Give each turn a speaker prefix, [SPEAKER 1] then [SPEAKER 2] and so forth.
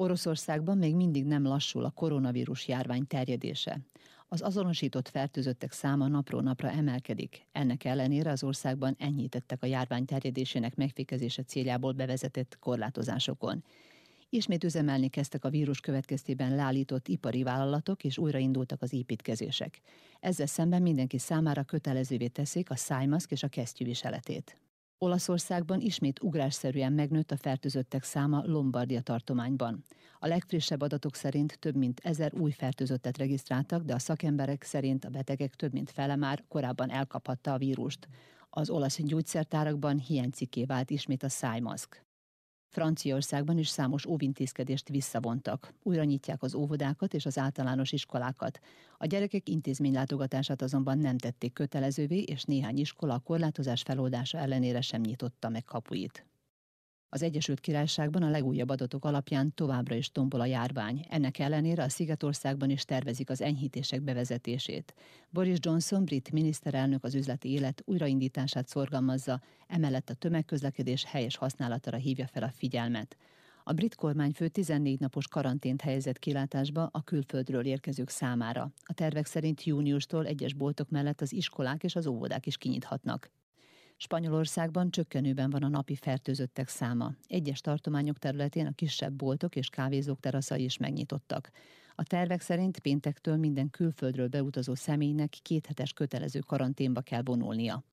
[SPEAKER 1] Oroszországban még mindig nem lassul a koronavírus járvány terjedése. Az azonosított fertőzöttek száma napról napra emelkedik. Ennek ellenére az országban enyhítettek a járvány terjedésének megfékezése céljából bevezetett korlátozásokon. Ismét üzemelni kezdtek a vírus következtében lállított ipari vállalatok, és újraindultak az építkezések. Ezzel szemben mindenki számára kötelezővé teszik a szájmaszk és a kesztyű viseletét. Olaszországban ismét ugrásszerűen megnőtt a fertőzöttek száma Lombardia tartományban. A legfrissebb adatok szerint több mint ezer új fertőzöttet regisztráltak, de a szakemberek szerint a betegek több mint fele már korábban elkaphatta a vírust. Az olasz gyógyszertárakban hiánycikké vált ismét a szájmaszk. Franciaországban is számos óvintézkedést visszavontak. Újra nyitják az óvodákat és az általános iskolákat. A gyerekek intézménylátogatását azonban nem tették kötelezővé, és néhány iskola a korlátozás feloldása ellenére sem nyitotta meg kapuit. Az Egyesült Királyságban a legújabb adatok alapján továbbra is tombol a járvány. Ennek ellenére a Szigetországban is tervezik az enyhítések bevezetését. Boris Johnson, brit miniszterelnök az üzleti élet újraindítását szorgalmazza, emellett a tömegközlekedés helyes használatára hívja fel a figyelmet. A brit kormányfő 14 napos karantént helyezett kilátásba a külföldről érkezők számára. A tervek szerint júniustól egyes boltok mellett az iskolák és az óvodák is kinyithatnak. Spanyolországban csökkenőben van a napi fertőzöttek száma. Egyes tartományok területén a kisebb boltok és kávézók teraszai is megnyitottak. A tervek szerint péntektől minden külföldről beutazó személynek kéthetes kötelező karanténba kell vonulnia.